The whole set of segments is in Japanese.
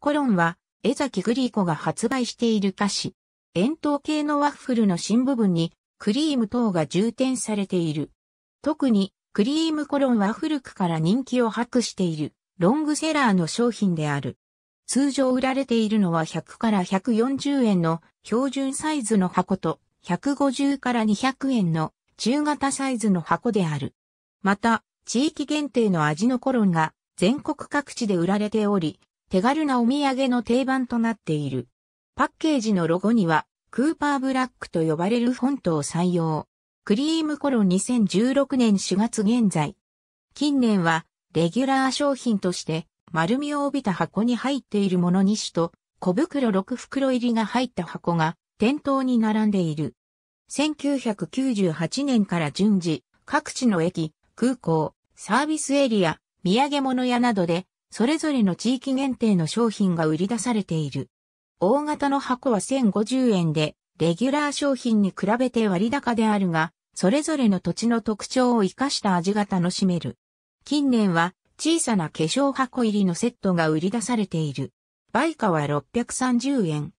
コロンは、江崎グリーコが発売している菓子。円筒形のワッフルの芯部分に、クリーム等が充填されている。特に、クリームコロンは古くから人気を博している、ロングセラーの商品である。通常売られているのは100から140円の標準サイズの箱と、150から200円の中型サイズの箱である。また、地域限定の味のコロンが全国各地で売られており、手軽なお土産の定番となっている。パッケージのロゴには、クーパーブラックと呼ばれるフォントを採用。クリームコロ2016年4月現在。近年は、レギュラー商品として、丸みを帯びた箱に入っているもの2種と、小袋6袋入りが入った箱が、店頭に並んでいる。1998年から順次、各地の駅、空港、サービスエリア、土産物屋などでそれぞれの地域限定の商品が売り出されている。大型の箱は1050円で、レギュラー商品に比べて割高であるが、それぞれの土地の特徴を生かした味が楽しめる。近年は小さな化粧箱入りのセットが売り出されている。売価は630円。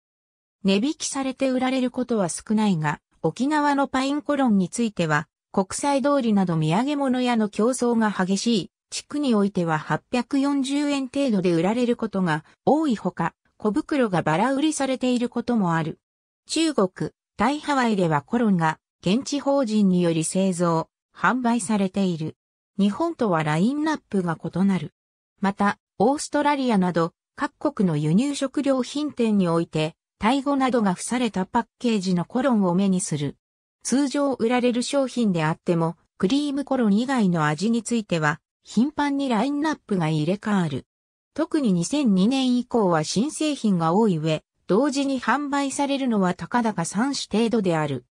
値引きされて売られることは少ないが、沖縄のパインコロンについては、国際通りなど土産物屋の競争が激しい地区においては840円程度で売られることが多いほか、小袋がバラ売りされていることもある。中国、大ハワイではコロンが現地法人により製造、販売されている。日本とはラインナップが異なる。また、オーストラリアなど各国の輸入食料品店において、タイ語などが付されたパッケージのコロンを目にする。通常売られる商品であっても、クリームコロン以外の味については、頻繁にラインナップが入れ替わる。特に2002年以降は新製品が多い上、同時に販売されるのは高々3種程度である。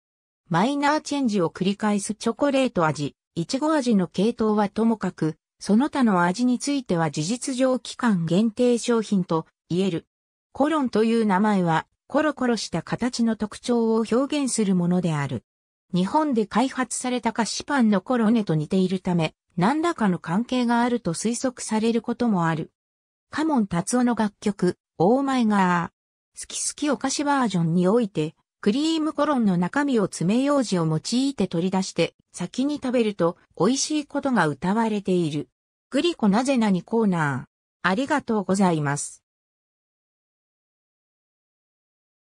マイナーチェンジを繰り返すチョコレート味、いちご味の系統はともかく、その他の味については事実上期間限定商品と言える。コロンという名前は、コロコロした形の特徴を表現するものである。日本で開発された菓子パンのコロネと似ているため、何らかの関係があると推測されることもある。カモン達夫の楽曲、オーマイガー。好き好きお菓子バージョンにおいて、クリームコロンの中身を爪楊枝を用いて取り出して、先に食べると美味しいことが歌われている。グリコなぜなにコーナー。ありがとうございます。